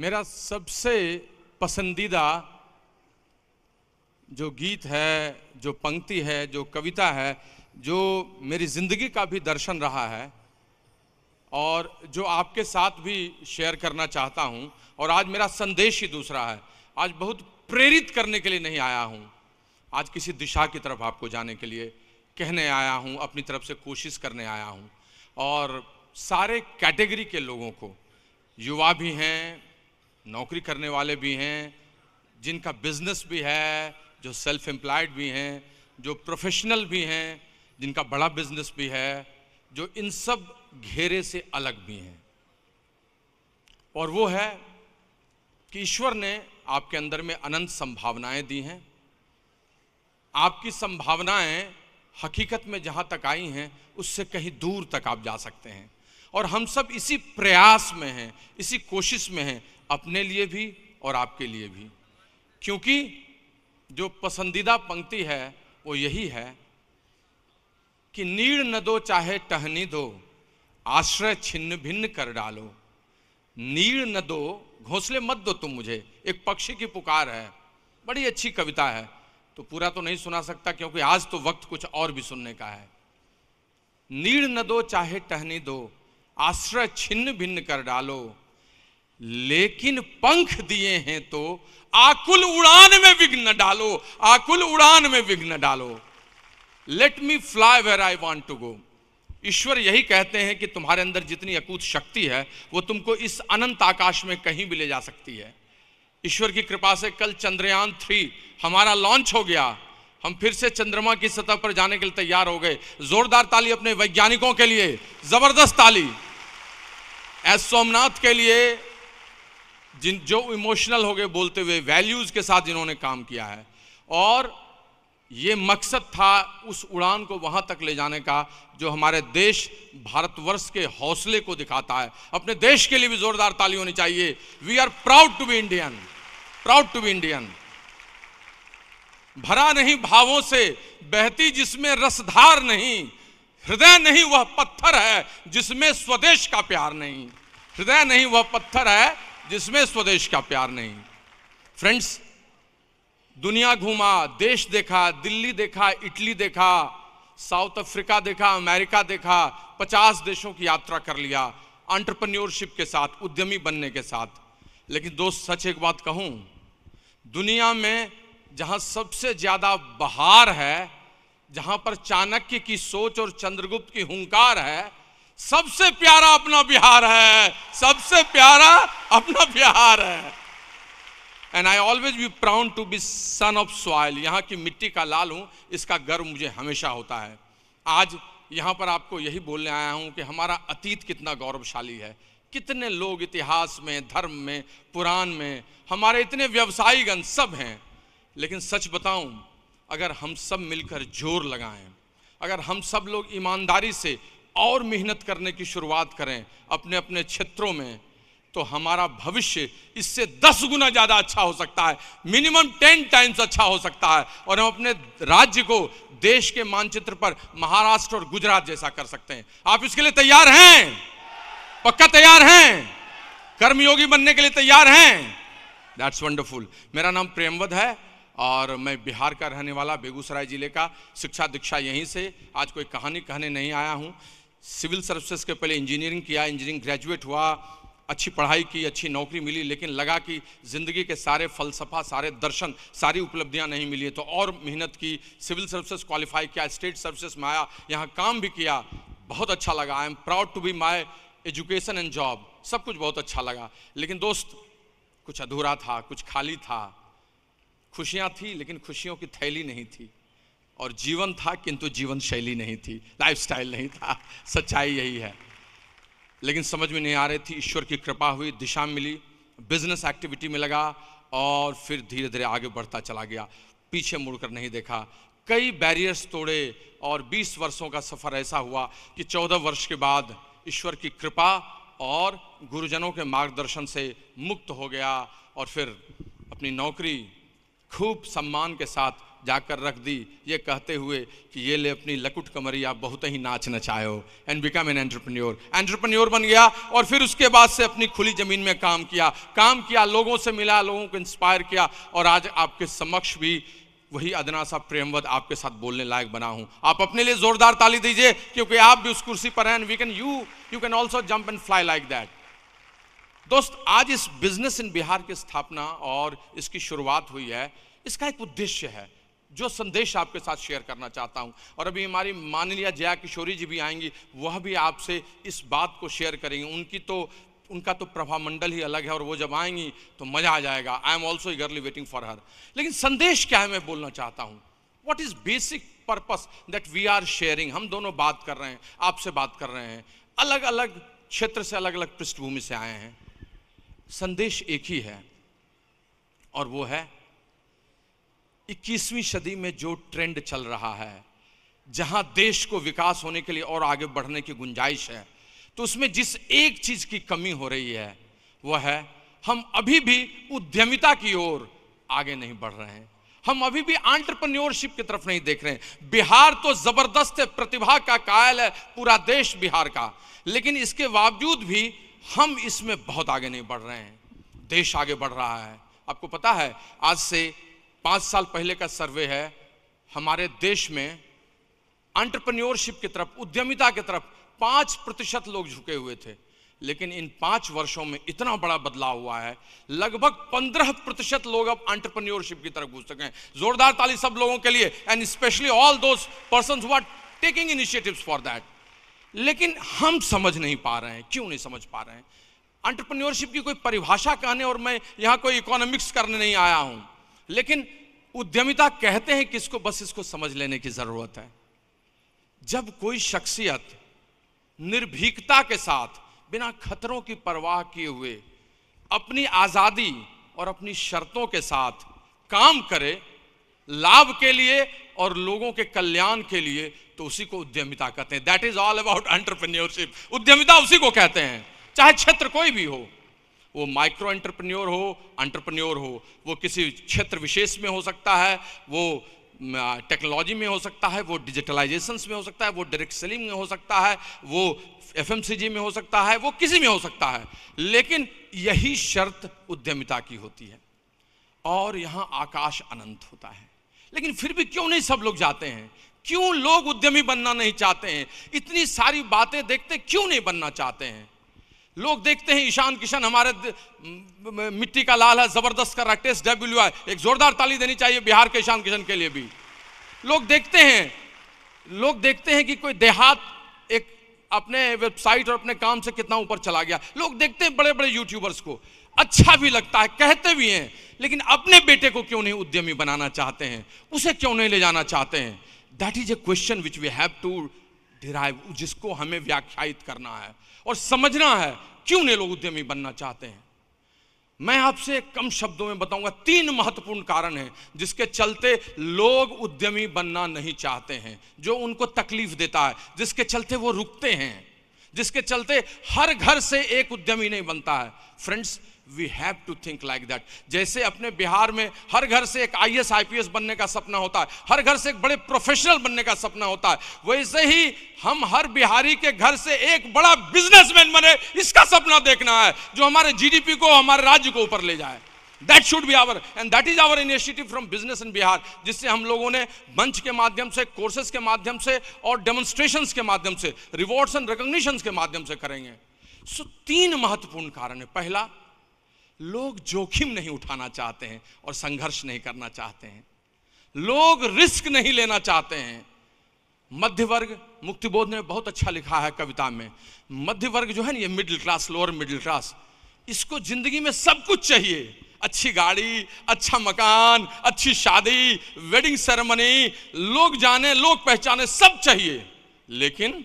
मेरा सबसे पसंदीदा जो गीत है जो पंक्ति है जो कविता है जो मेरी ज़िंदगी का भी दर्शन रहा है और जो आपके साथ भी शेयर करना चाहता हूं और आज मेरा संदेश ही दूसरा है आज बहुत प्रेरित करने के लिए नहीं आया हूं आज किसी दिशा की तरफ आपको जाने के लिए कहने आया हूं अपनी तरफ से कोशिश करने आया हूं और सारे कैटेगरी के लोगों को युवा भी हैं नौकरी करने वाले भी हैं जिनका बिजनेस भी है जो सेल्फ एम्प्लॉयड भी हैं जो प्रोफेशनल भी हैं जिनका बड़ा बिजनेस भी है जो इन सब घेरे से अलग भी हैं और वो है कि ईश्वर ने आपके अंदर में अनंत संभावनाएं दी हैं आपकी संभावनाएं हकीकत में जहां तक आई हैं उससे कहीं दूर तक आप जा सकते हैं और हम सब इसी प्रयास में हैं इसी कोशिश में हैं अपने लिए भी और आपके लिए भी क्योंकि जो पसंदीदा पंक्ति है वो यही है कि नीड़ न दो चाहे टहनी दो आश्रय छिन्न भिन्न कर डालो नीड़ न दो घोंसले मत दो तुम मुझे एक पक्षी की पुकार है बड़ी अच्छी कविता है तो पूरा तो नहीं सुना सकता क्योंकि आज तो वक्त कुछ और भी सुनने का है नीड़ न दो चाहे टहनी दो आश्रय छिन्न भिन्न कर डालो लेकिन पंख दिए हैं तो आकुल उड़ान में विघ्न डालो आकुल उड़ान में विघ्न डालो let me fly where I want to go ईश्वर यही कहते हैं कि तुम्हारे अंदर जितनी अकूत शक्ति है वो तुमको इस अनंत आकाश में कहीं भी ले जा सकती है ईश्वर की कृपा से कल चंद्रयान थ्री हमारा लॉन्च हो गया हम फिर से चंद्रमा की सतह पर जाने के लिए तैयार हो गए जोरदार ताली अपने वैज्ञानिकों के लिए जबरदस्त ताली एस सोमनाथ के लिए जिन जो इमोशनल हो गए बोलते हुए वैल्यूज़ के साथ जिन्होंने काम किया है और ये मकसद था उस उड़ान को वहां तक ले जाने का जो हमारे देश भारतवर्ष के हौसले को दिखाता है अपने देश के लिए भी ज़ोरदार ताली होनी चाहिए we are proud to be Indian proud to be Indian भरा नहीं भावों से बहती जिसमें रसधार नहीं हृदय नहीं वह पत्थर है जिसमें स्वदेश का प्यार नहीं हृदय नहीं वह पत्थर है जिसमें स्वदेश का प्यार नहीं फ्रेंड्स दुनिया घूमा देश देखा दिल्ली देखा इटली देखा साउथ अफ्रीका देखा अमेरिका देखा पचास देशों की यात्रा कर लिया एंटरप्रेन्योरशिप के साथ उद्यमी बनने के साथ लेकिन दोस्त सच एक बात कहूं दुनिया में जहां सबसे ज्यादा बहार है जहां पर चाणक्य की सोच और चंद्रगुप्त की हुंकार है सबसे प्यारा अपना बिहार है सबसे प्यारा अपना बिहार है and I always be proud to be son of soil यहाँ की मिट्टी का लाल हूँ इसका गर्व मुझे हमेशा होता है आज यहाँ पर आपको यही बोलने आया हूँ कि हमारा अतीत कितना गौरवशाली है कितने लोग इतिहास में धर्म में पुराण में हमारे इतने व्यवसायीगण सब हैं लेकिन सच बताऊं अगर हम सब मिलकर जोर लगाएं अगर हम सब लोग ईमानदारी से और मेहनत करने की शुरुआत करें अपने अपने क्षेत्रों में तो हमारा भविष्य इससे दस गुना ज़्यादा अच्छा हो सकता है मिनिमम टेन टाइम्स अच्छा हो सकता है और हम अपने राज्य को देश के मानचित्र पर महाराष्ट्र और गुजरात जैसा कर सकते हैं आप इसके लिए तैयार हैं पक्का तैयार हैं कर्मयोगी बनने के लिए तैयार हैं दैट्स वंडरफुल मेरा नाम प्रेमवध है और मैं बिहार का रहने वाला बेगूसराय ज़िले का शिक्षा दीक्षा यहीं से आज कोई कहानी कहने नहीं आया हूँ सिविल सर्विसेज के पहले इंजीनियरिंग किया इंजीनियरिंग ग्रेजुएट हुआ अच्छी पढ़ाई की अच्छी नौकरी मिली लेकिन लगा कि ज़िंदगी के सारे फलसफा सारे दर्शन सारी उपलब्धियां नहीं मिली तो और मेहनत की सिविल सर्विसेज क्वालिफाई किया स्टेट सर्विसेज में आया यहाँ काम भी किया बहुत अच्छा लगा I am proud to be my education and job सब कुछ बहुत अच्छा लगा लेकिन दोस्त कुछ अधूरा था कुछ खाली था खुशियाँ थी लेकिन खुशियों की थैली नहीं थी और जीवन था किंतु जीवन शैली नहीं थी लाइफस्टाइल नहीं था सच्चाई यही है लेकिन समझ में नहीं आ रही थी ईश्वर की कृपा हुई दिशा मिली बिजनेस एक्टिविटी में लगा और फिर धीरे धीरे आगे बढ़ता चला गया पीछे मुड़कर नहीं देखा कई बैरियर्स तोड़े और 20 वर्षों का सफ़र ऐसा हुआ कि 14 वर्ष के बाद ईश्वर की कृपा और गुरुजनों के मार्गदर्शन से मुक्त हो गया और फिर अपनी नौकरी खूब सम्मान के साथ जाकर रख दी ये कहते हुए कि ये ले अपनी लकुट कमरिया बहुत ही नाच हो and become an entrepreneur entrepreneur बन गया और फिर उसके बाद से अपनी खुली ज़मीन में काम किया काम किया लोगों से मिला लोगों को इंस्पायर किया और आज आपके समक्ष भी वही अदना सा प्रेमवत आपके साथ बोलने लायक बना हूं आप अपने लिए जोरदार ताली दीजिए क्योंकि आप भी उस कुर्सी पर हैं we can you you can also jump and fly like that दोस्त आज इस बिजनेस इन बिहार की स्थापना और इसकी शुरुआत हुई है इसका एक उद्देश्य है जो संदेश आपके साथ शेयर करना चाहता हूं और अभी हमारी माननीय जया किशोरी जी भी आएंगी वह भी आपसे इस बात को शेयर करेंगी उनकी तो उनका तो प्रभा मंडल ही अलग है और वो जब आएंगी तो मज़ा आ जाएगा I am also eagerly waiting for her लेकिन संदेश क्या है मैं बोलना चाहता हूं what is basic purpose that we are sharing हम दोनों बात कर रहे हैं आपसे बात कर रहे हैं अलग अलग क्षेत्र से अलग अलग पृष्ठभूमि से आए हैं संदेश एक ही है और वो है 21वीं सदी में जो ट्रेंड चल रहा है जहां देश को विकास होने के लिए और आगे बढ़ने की गुंजाइश है तो उसमें जिस एक चीज की कमी हो रही है वह है हम अभी भी उद्यमिता की ओर आगे नहीं बढ़ रहे हैं हम अभी भी आंट्रप्रन्योरशिप की तरफ नहीं देख रहे हैं बिहार तो जबरदस्त प्रतिभा का कायल है पूरा देश बिहार का लेकिन इसके बावजूद भी हम इसमें बहुत आगे नहीं बढ़ रहे हैं देश आगे बढ़ रहा है आपको पता है आज से पाँच साल पहले का सर्वे है हमारे देश में अंटरप्रन्योरशिप की तरफ उद्यमिता की तरफ पाँच प्रतिशत लोग झुके हुए थे लेकिन इन पाँच वर्षों में इतना बड़ा बदलाव हुआ है लगभग पंद्रह प्रतिशत लोग अब अंटरप्रन्योरशिप की तरफ घुस सके जोरदार ताली सब लोगों के लिए and specially all those person are taking initiative for that लेकिन हम समझ नहीं पा रहे हैं क्यों नहीं समझ पा रहे हैं अंटरप्रन्योरशिप की कोई परिभाषा कहने और मैं यहाँ कोई इकोनॉमिक्स करने नहीं आया हूँ लेकिन उद्यमिता कहते हैं किसको बस इसको समझ लेने की जरूरत है जब कोई शख्सियत निर्भीकता के साथ बिना खतरों की परवाह किए हुए अपनी आजादी और अपनी शर्तों के साथ काम करे लाभ के लिए और लोगों के कल्याण के लिए तो उसी को उद्यमिता कहते हैं that is all about entrepreneurship उद्यमिता उसी को कहते हैं चाहे क्षेत्र कोई भी हो वो माइक्रो एंटरप्रन्योर हो एंटरप्रन्योर हो वो किसी क्षेत्र विशेष में हो सकता है वो टेक्नोलॉजी में हो सकता है वो डिजिटलाइजेशन में हो सकता है वो डायरेक्ट सेलिंग में हो सकता है वो एफ में हो सकता है वो किसी में हो सकता है लेकिन यही शर्त उद्यमिता की होती है और यहाँ आकाश अनंत होता है लेकिन फिर भी क्यों नहीं सब लोग जाते हैं क्यों लोग उद्यमी बनना नहीं चाहते हैं इतनी सारी बातें देखते क्यों नहीं बनना चाहते हैं लोग देखते हैं ईशान किशन हमारे मिट्टी का लाल है जबरदस्त कर रहा टेस्ट डब्ल्यू आई एक जोरदार ताली देनी चाहिए बिहार के ईशान किशन के लिए भी लोग देखते हैं लोग देखते हैं कि कोई देहात एक अपने वेबसाइट और अपने काम से कितना ऊपर चला गया लोग देखते हैं बड़े बड़े यूट्यूबर्स को अच्छा भी लगता है कहते भी हैं लेकिन अपने बेटे को क्यों नहीं उद्यमी बनाना चाहते हैं उसे क्यों नहीं ले जाना चाहते हैं that is a question which we have to derive जिसको हमें व्याख्यायित करना है और समझना है क्यों ये लोग उद्यमी बनना चाहते हैं मैं आपसे कम शब्दों में बताऊंगा तीन महत्वपूर्ण कारण हैं जिसके चलते लोग उद्यमी बनना नहीं चाहते हैं जो उनको तकलीफ देता है जिसके चलते वो रुकते हैं जिसके चलते हर घर से एक उद्यमी नहीं बनता है friends we have to think like that जैसे अपने बिहार में हर घर से एक आई एस बनने का सपना होता है हर घर से एक बड़े प्रोफेशनल बनने का सपना होता है वैसे ही हम हर बिहारी के घर से एक बड़ा बिजनेसमैन बने इसका सपना देखना है जो हमारे जीडीपी को हमारे राज्य को ऊपर ले जाए that should be our and that is our initiative from business in Bihar जिससे हम लोगों ने मंच के माध्यम से कोर्सेज के माध्यम से और डेमोन्स्ट्रेशन के माध्यम से रिवॉर्ड्स एंड रिकॉग्निशन के माध्यम से करेंगे सो so, तीन महत्वपूर्ण कारण है पहला लोग जोखिम नहीं उठाना चाहते हैं और संघर्ष नहीं करना चाहते हैं लोग रिस्क नहीं लेना चाहते हैं मध्य वर्ग मुक्ति बोध ने बहुत अच्छा लिखा है कविता में मध्य वर्ग जो है ना ये middle class lower middle class इसको जिंदगी में सब कुछ चाहिए अच्छी गाड़ी अच्छा मकान अच्छी शादी वेडिंग सेरेमनी लोग जाने लोग पहचाने सब चाहिए लेकिन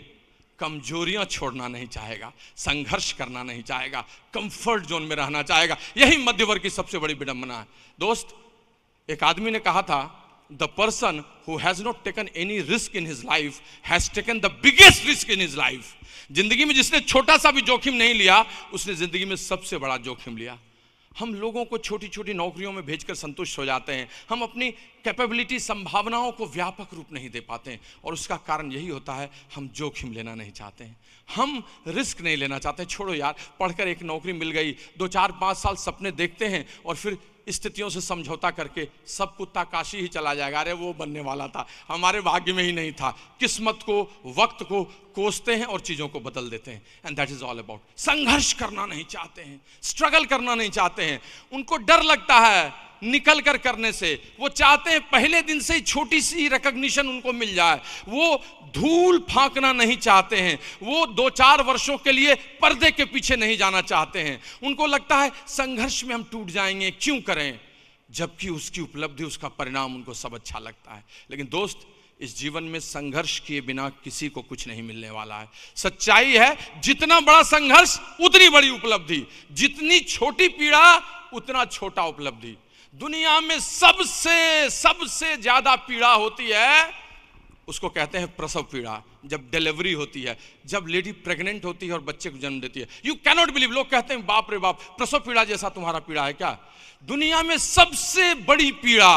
कमजोरियां छोड़ना नहीं चाहेगा संघर्ष करना नहीं चाहेगा कंफर्ट जोन में रहना चाहेगा यही मध्य वर्ग की सबसे बड़ी विडंबना है दोस्त एक आदमी ने कहा था the person who has not taken any risk in his life has taken the biggest risk in his life जिंदगी में जिसने छोटा सा भी जोखिम नहीं लिया उसने जिंदगी में सबसे बड़ा जोखिम लिया हम लोगों को छोटी छोटी नौकरियों में भेजकर संतुष्ट हो जाते हैं हम अपनी कैपेबिलिटी संभावनाओं को व्यापक रूप नहीं दे पाते हैं और उसका कारण यही होता है हम जोखिम लेना नहीं चाहते हैं हम रिस्क नहीं लेना चाहते छोड़ो यार पढ़कर एक नौकरी मिल गई दो चार पाँच साल सपने देखते हैं और फिर स्थितियों से समझौता करके सब कुत्ता काशी ही चला जाएगा अरे वो बनने वाला था हमारे भाग्य में ही नहीं था किस्मत को वक्त को कोसते हैं और चीज़ों को बदल देते हैं and that is all about संघर्ष करना नहीं चाहते हैं स्ट्रगल करना नहीं चाहते हैं उनको डर लगता है निकल कर करने से वो चाहते हैं पहले दिन से ही छोटी सी रिकग्निशन उनको मिल जाए वो धूल फांकना नहीं चाहते हैं वो दो चार वर्षों के लिए पर्दे के पीछे नहीं जाना चाहते हैं उनको लगता है संघर्ष में हम टूट जाएंगे क्यों करें जबकि उसकी उपलब्धि उसका परिणाम उनको सब अच्छा लगता है लेकिन दोस्त इस जीवन में संघर्ष किए बिना किसी को कुछ नहीं मिलने वाला है सच्चाई है जितना बड़ा संघर्ष उतनी बड़ी उपलब्धि जितनी छोटी पीड़ा उतना छोटा उपलब्धि दुनिया में सबसे सबसे ज्यादा पीड़ा होती है उसको कहते हैं प्रसव पीड़ा जब डिलीवरी होती है जब लेडी प्रेग्नेंट होती है और बच्चे को जन्म देती है यू कैनॉट बिलीव लोग कहते हैं बाप रे बाप प्रसव पीड़ा जैसा तुम्हारा पीड़ा है क्या दुनिया में सबसे बड़ी पीड़ा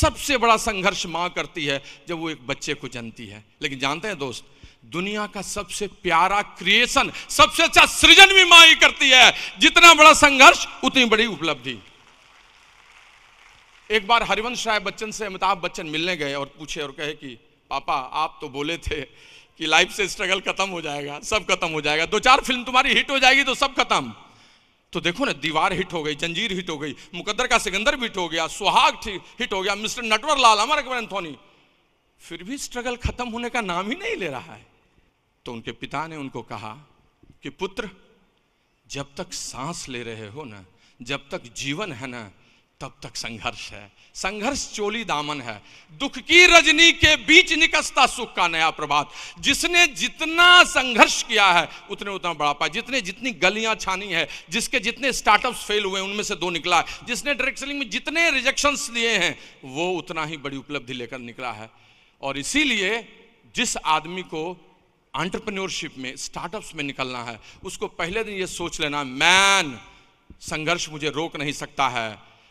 सबसे बड़ा संघर्ष मां करती है जब वो एक बच्चे को जन्मती है लेकिन जानते हैं दोस्त दुनिया का सबसे प्यारा क्रिएशन सबसे अच्छा सृजन भी मां ही करती है जितना बड़ा संघर्ष उतनी बड़ी उपलब्धि एक बार हरिवंश राय बच्चन से अमिताभ बच्चन मिलने गए और पूछे और कहे कि पापा आप तो बोले थे कि लाइफ से स्ट्रगल खत्म हो जाएगा सब खत्म हो जाएगा दो चार फिल्म तुम्हारी हिट हो जाएगी तो सब खत्म तो देखो ना दीवार हिट हो गई जंजीर हिट हो गई मुकद्दर का सिकंदर भी हिट हो गया सुहाग हिट हो गया मिस्टर नटवर लाल अमर अकबर एंथोनी फिर भी स्ट्रगल खत्म होने का नाम ही नहीं ले रहा है तो उनके पिता ने उनको कहा कि पुत्र जब तक सांस ले रहे हो ना जब तक जीवन है ना तब तक संघर्ष है संघर्ष चोली दामन है दुख की रजनी के बीच निकसता सुख का नया प्रभात जिसने जितना संघर्ष किया है उतने उतना बड़ा पाया जितने जितनी गलियां छानी है जिसके जितने स्टार्टअप्स फेल हुए उनमें से दो निकला है जिसने डायरेक्ट सेलिंग में जितने रिजेक्शन लिए हैं वो उतना ही बड़ी उपलब्धि लेकर निकला है और इसीलिए जिस आदमी को एंटरप्रेन्योरशिप में स्टार्टअप्स में निकलना है उसको पहले दिन ये सोच लेना मैन संघर्ष मुझे रोक नहीं सकता है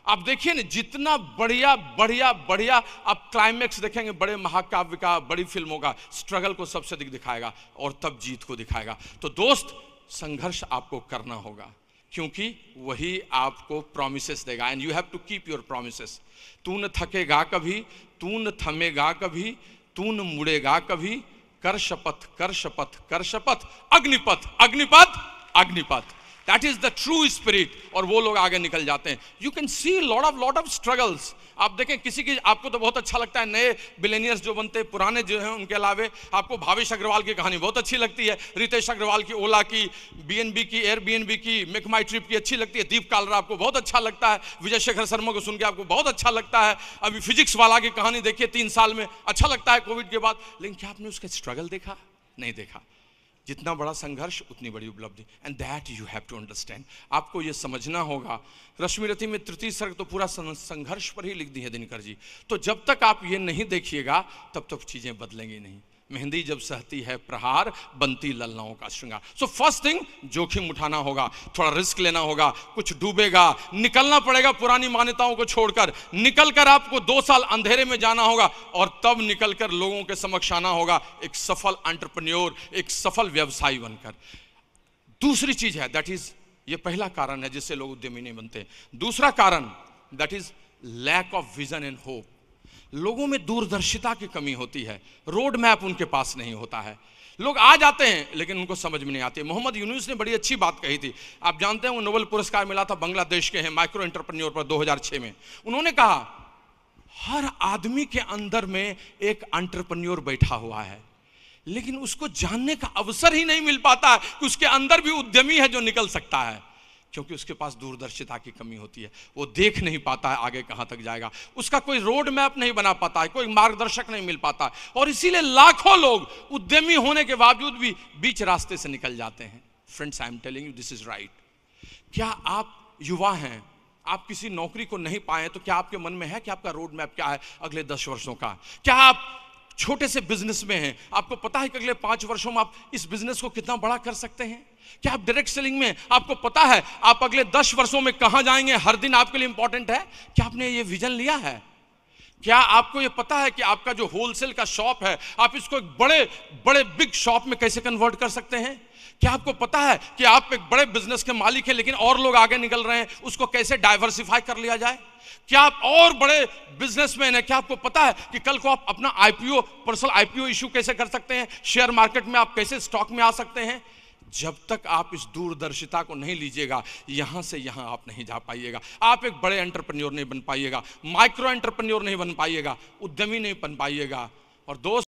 आप देखिए ना जितना बढ़िया बढ़िया बढ़िया आप क्लाइमेक्स देखेंगे बड़े महाकाव्य का बड़ी फिल्मों का स्ट्रगल को सबसे अधिक दिखाएगा और तब जीत को दिखाएगा तो दोस्त संघर्ष आपको करना होगा क्योंकि वही आपको प्रोमिसेस देगा and you have to keep your promises तू न थकेगा कभी तू न थमेगा कभी तू न मुड़ेगा कभी कर शपथ कर शपथ कर शपथ Agnipath Agnipath Agnipath that is the true spirit और वो लोग आगे निकल जाते हैं you can see lot of lot of struggles आप देखें किसी की आपको तो बहुत अच्छा लगता है नए बिलेनियर्स जो बनते हैं पुराने जो हैं उनके अलावे आपको भावेश अग्रवाल की कहानी बहुत अच्छी लगती है रितेश अग्रवाल की ओला की बीएनबी की एयर बीएनबी की मेक माई ट्रिप की अच्छी लगती है दीप कालरा आपको बहुत अच्छा लगता है विजय शेखर शर्मा को सुन के आपको बहुत अच्छा लगता है अभी फिजिक्स वाला की कहानी देखिए तीन साल में अच्छा लगता है कोविड के बाद लेकिन क्या आपने उसका स्ट्रगल देखा नहीं देखा जितना बड़ा संघर्ष उतनी बड़ी उपलब्धि and that you have to understand आपको ये समझना होगा रश्मिरथी में तृतीय सर्ग तो पूरा संघर्ष पर ही लिख दी है दिनकर जी तो जब तक आप ये नहीं देखिएगा तब तक तो चीज़ें बदलेंगी नहीं मेहंदी जब सहती है प्रहार बनती ललनाओं का श्रृंगार सो फर्स्ट थिंग जोखिम उठाना होगा थोड़ा रिस्क लेना होगा कुछ डूबेगा निकलना पड़ेगा पुरानी मान्यताओं को छोड़कर निकलकर आपको दो साल अंधेरे में जाना होगा और तब निकलकर लोगों के समक्ष आना होगा एक सफल एंटरप्रन्योर एक सफल व्यवसायी बनकर दूसरी चीज है दैट इज ये पहला कारण है जिससे लोग उद्यमी नहीं बनते दूसरा कारण that is lack of vision and hope लोगों में दूरदर्शिता की कमी होती है रोड मैप उनके पास नहीं होता है लोग आ जाते हैं लेकिन उनको समझ में नहीं आती मोहम्मद यूनुस ने बड़ी अच्छी बात कही थी आप जानते हैं वो नोबल पुरस्कार मिला था बांग्लादेश के हैं माइक्रो एंटरप्रेन्योर पर 2006 में उन्होंने कहा हर आदमी के अंदर में एक एंटरप्रन्योर बैठा हुआ है लेकिन उसको जानने का अवसर ही नहीं मिल पाता कि उसके अंदर भी उद्यमी है जो निकल सकता है क्योंकि उसके पास दूरदर्शिता की कमी होती है वो देख नहीं पाता है आगे कहां तक जाएगा उसका कोई रोड मैप नहीं बना पाता है कोई मार्गदर्शक नहीं मिल पाता है और इसीलिए लाखों लोग उद्यमी होने के बावजूद भी बीच रास्ते से निकल जाते हैं friends I am telling you this is right क्या आप युवा हैं आप किसी नौकरी को नहीं पाए तो क्या आपके मन में है कि आपका रोड मैप क्या है अगले दस वर्षों का क्या आप छोटे से बिजनेस में हैं आपको पता है कि अगले पांच वर्षों में आप इस बिजनेस को कितना बड़ा कर सकते हैं क्या आप डायरेक्ट सेलिंग में आपको पता है आप अगले दस वर्षों में कहा जाएंगे हर दिन आपके लिए इंपॉर्टेंट है क्या आपने ये विजन लिया है क्या आपको ये पता है कि आपका जो होलसेल का शॉप है आप इसको एक बड़े बड़े बिग शॉप में कैसे कन्वर्ट कर सकते हैं क्या आपको पता है कि आप एक बड़े बिजनेस के मालिक हैं लेकिन और लोग आगे निकल रहे हैं उसको कैसे डाइवर्सिफाई कर लिया जाए क्या आप और बड़े बिजनेसमैन हैं क्या आपको पता है कि कल को आप अपना आईपीओ पर्सनल आईपीओ इश्यू कैसे कर सकते हैं शेयर मार्केट में आप कैसे स्टॉक में आ सकते हैं जब तक आप इस दूरदर्शिता को नहीं लीजिएगा यहां से यहां आप नहीं जा पाइएगा आप एक बड़े एंटरप्रेन्योर नहीं बन पाइएगा माइक्रो एंटरप्रेन्योर नहीं बन पाइएगा उद्यमी नहीं बन पाइएगा और दोस्त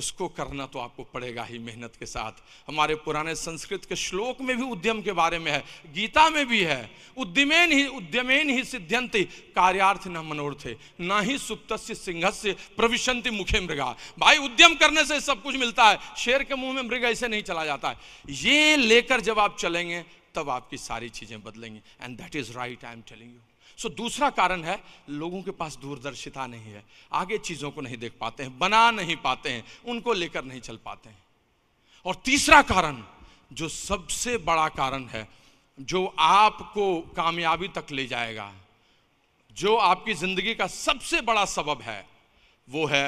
उसको करना तो आपको पड़ेगा ही मेहनत के साथ हमारे पुराने संस्कृत के श्लोक में भी उद्यम के बारे में है गीता में भी है उद्यमेन ही उद्यमेन ही सिद्ध्यंति कार्यार्थ न मनोरथे ना ही सुप्त से प्रविशंति मुखे मृगा भाई उद्यम करने से सब कुछ मिलता है शेर के मुंह में मृग ऐसे नहीं चला जाता है ये लेकर जब आप चलेंगे तब आपकी सारी चीजें बदलेंगी and that is right I am telling you so दूसरा कारण है लोगों के पास दूरदर्शिता नहीं है आगे चीजों को नहीं देख पाते हैं बना नहीं पाते हैं उनको लेकर नहीं चल पाते हैं और तीसरा कारण जो सबसे बड़ा कारण है जो आपको कामयाबी तक ले जाएगा जो आपकी जिंदगी का सबसे बड़ा सबब है वो है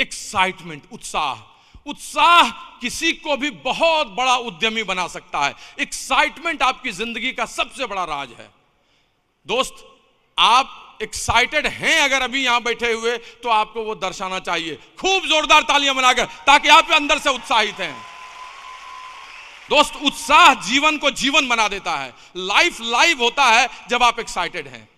एक्साइटमेंट उत्साह उत्साह किसी को भी बहुत बड़ा उद्यमी बना सकता है एक्साइटमेंट आपकी जिंदगी का सबसे बड़ा राज है दोस्त आप एक्साइटेड हैं अगर अभी यहां बैठे हुए तो आपको वो दर्शाना चाहिए खूब जोरदार तालियां बनाकर ताकि आप अंदर से उत्साहित हैं दोस्त उत्साह जीवन को जीवन बना देता है लाइफ लाइव होता है जब आप एक्साइटेड हैं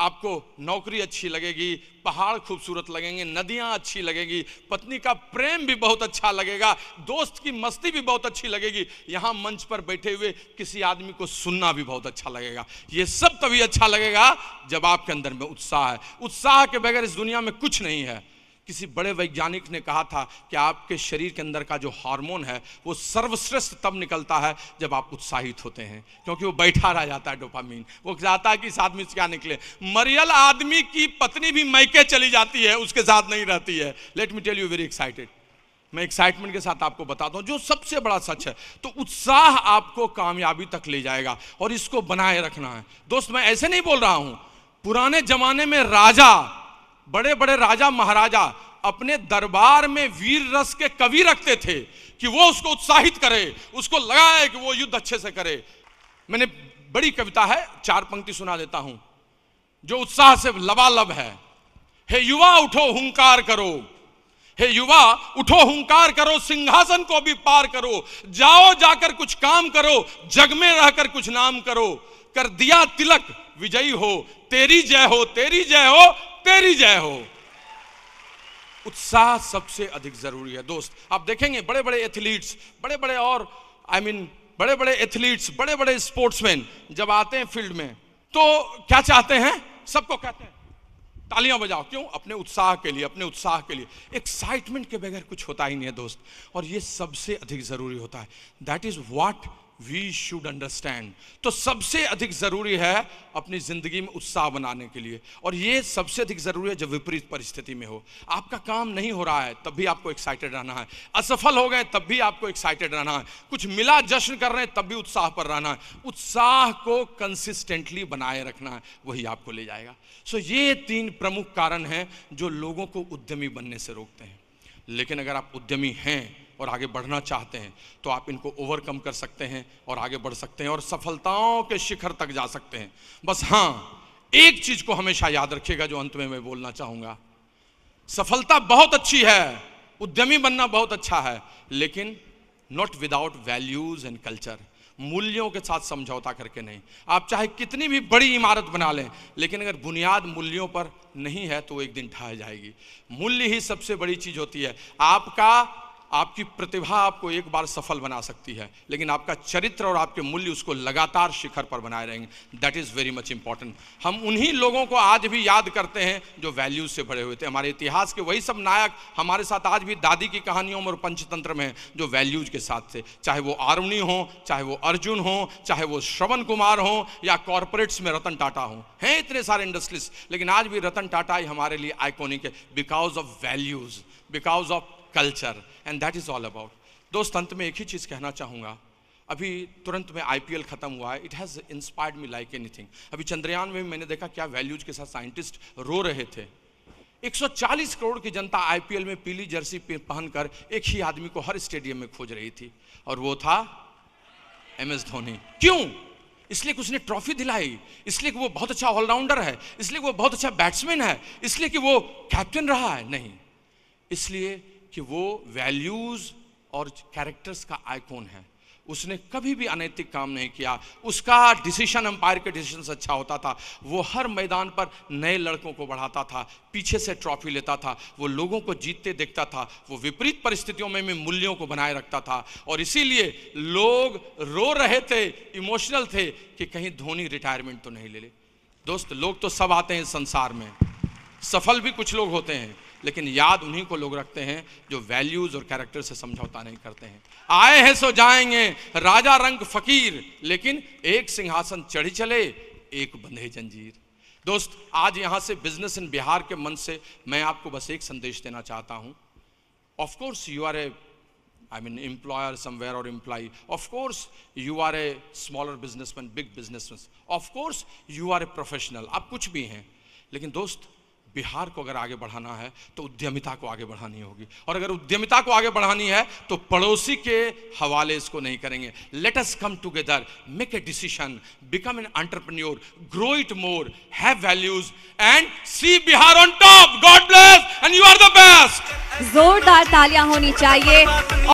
आपको नौकरी अच्छी लगेगी पहाड़ खूबसूरत लगेंगे नदियां अच्छी लगेंगी पत्नी का प्रेम भी बहुत अच्छा लगेगा दोस्त की मस्ती भी बहुत अच्छी लगेगी यहां मंच पर बैठे हुए किसी आदमी को सुनना भी बहुत अच्छा लगेगा ये सब तभी अच्छा लगेगा जब आपके अंदर में उत्साह है उत्साह के बगैर इस दुनिया में कुछ नहीं है किसी बड़े वैज्ञानिक ने कहा था कि आपके शरीर के अंदर का जो हार्मोन है वो सर्वश्रेष्ठ तब निकलता है जब आप उत्साहित होते हैं क्योंकि वो बैठा रह जाता है डोपामीन वो चाहता है कि इस आदमी से क्या निकले मरियल आदमी की पत्नी भी मैके चली जाती है उसके साथ नहीं रहती है let me tell you very excited मैं एक्साइटमेंट के साथ आपको बताता हूँ जो सबसे बड़ा सच है तो उत्साह आपको कामयाबी तक ले जाएगा और इसको बनाए रखना है दोस्त मैं ऐसे नहीं बोल रहा हूँ पुराने जमाने में राजा बड़े बड़े राजा महाराजा अपने दरबार में वीर रस के कवि रखते थे कि वो उसको उत्साहित करे उसको लगाए कि वो युद्ध अच्छे से करे मैंने बड़ी कविता है चार पंक्ति सुना देता हूं जो उत्साह से लबालब है हे युवा उठो हुंकार करो हे युवा उठो हुंकार करो सिंहासन को भी पार करो जाओ जाकर कुछ काम करो जग में रहकर कुछ नाम करो कर दिया तिलक विजयी हो तेरी जय हो तेरी जय हो तेरी जय हो उत्साह सबसे अधिक जरूरी है दोस्त आप देखेंगे बड़े बड़े एथलीट्स बड़े बड़े और आई I मीन mean, बड़े बड़े एथलीट्स बड़े बड़े स्पोर्ट्समैन जब आते हैं फील्ड में तो क्या चाहते हैं सबको कहते हैं तालियां बजाओ क्यों अपने उत्साह के लिए अपने उत्साह के लिए एक्साइटमेंट के बगैर कुछ होता ही नहीं है दोस्त और ये सबसे अधिक जरूरी होता है that is what we should understand तो सबसे अधिक ज़रूरी है अपनी ज़िंदगी में उत्साह बनाने के लिए और ये सबसे अधिक ज़रूरी है जब विपरीत परिस्थिति में हो आपका काम नहीं हो रहा है तब भी आपको एक्साइटेड रहना है असफल हो गए तब भी आपको एक्साइटेड रहना है कुछ मिला जश्न कर रहे हैं तब भी उत्साह पर रहना है उत्साह को कंसिस्टेंटली बनाए रखना है वही आपको ले जाएगा सो ये तीन प्रमुख कारण हैं जो लोगों को उद्यमी बनने से रोकते हैं लेकिन अगर आप उद्यमी हैं और आगे बढ़ना चाहते हैं तो आप इनको ओवरकम कर सकते हैं और आगे बढ़ सकते हैं और सफलताओं के शिखर तक जा सकते हैं बस हाँ एक चीज को हमेशा याद रखिएगा जो अंत में मैं बोलना चाहूंगा सफलता बहुत अच्छी है उद्यमी बनना बहुत अच्छा है लेकिन not without values and culture मूल्यों के साथ समझौता करके नहीं आप चाहे कितनी भी बड़ी इमारत बना लें लेकिन अगर बुनियाद मूल्यों पर नहीं है तो एक दिन ढह जाएगी मूल्य ही सबसे बड़ी चीज होती है आपका आपकी प्रतिभा आपको एक बार सफल बना सकती है लेकिन आपका चरित्र और आपके मूल्य उसको लगातार शिखर पर बनाए रहेंगे that is very much important हम उन्हीं लोगों को आज भी याद करते हैं जो वैल्यूज से भरे हुए थे हमारे इतिहास के वही सब नायक हमारे साथ आज भी दादी की कहानियों में और पंचतंत्र में जो वैल्यूज के साथ थे चाहे वो आरुणी हों चाहे वो अर्जुन हों चाहे वो श्रवण कुमार हों या कॉरपोरेट्स में रतन टाटा हों हैं इतने सारे इंडस्ट्रीज लेकिन आज भी रतन टाटा ही हमारे लिए आइकोनिक है because of values because of culture and that is all about दोस्त अंत में एक ही चीज़ कहना चाहूँगा अभी तुरंत में आईपीएल ख़त्म हुआ है it has inspired me like anything अभी चंद्रयान में मैंने देखा क्या वैल्यूज के साथ साइंटिस्ट रो रहे थे 140 करोड़ की जनता आईपीएल में पीली जर्सी पहनकर एक ही आदमी को हर स्टेडियम में खोज रही थी और वो था एम एस धोनी क्यों इसलिए कि उसने ट्रॉफी दिलाई इसलिए कि वो बहुत अच्छा ऑलराउंडर है इसलिए कि वो बहुत अच्छा बैट्समैन है इसलिए कि वो कैप्टन रहा है नहीं इसलिए कि वो वैल्यूज़ और कैरेक्टर्स का आइकॉन है उसने कभी भी अनैतिक काम नहीं किया उसका डिसीशन अंपायर के डिसीजन से अच्छा होता था वो हर मैदान पर नए लड़कों को बढ़ाता था पीछे से ट्रॉफी लेता था वो लोगों को जीतते देखता था वो विपरीत परिस्थितियों में भी मूल्यों को बनाए रखता था और इसीलिए लोग रो रहे थे इमोशनल थे कि कहीं धोनी रिटायरमेंट तो नहीं ले ले दोस्त लोग तो सब आते हैं संसार में सफल भी कुछ लोग होते हैं लेकिन याद उन्हीं को लोग रखते हैं जो वैल्यूज़ और कैरेक्टर से समझौता नहीं करते हैं आए हैं सो जाएंगे राजा रंग फकीर लेकिन एक सिंहासन चढ़ी चले एक बंधे जंजीर दोस्त आज यहां से बिजनेस इन बिहार के मन से मैं आपको बस एक संदेश देना चाहता हूं of course you are a I mean employer somewhere और employee of course you are a smaller businessman big businessman of course you are a professional आप कुछ भी हैं लेकिन दोस्त बिहार को अगर आगे बढ़ाना है तो उद्यमिता को आगे बढ़ानी होगी और अगर उद्यमिता को आगे बढ़ानी है तो पड़ोसी के हवाले इसको नहीं करेंगे let us come together make a decision become an entrepreneur grow it more have values and see Bihar on top God bless and you are the best जोरदार तालियां होनी चाहिए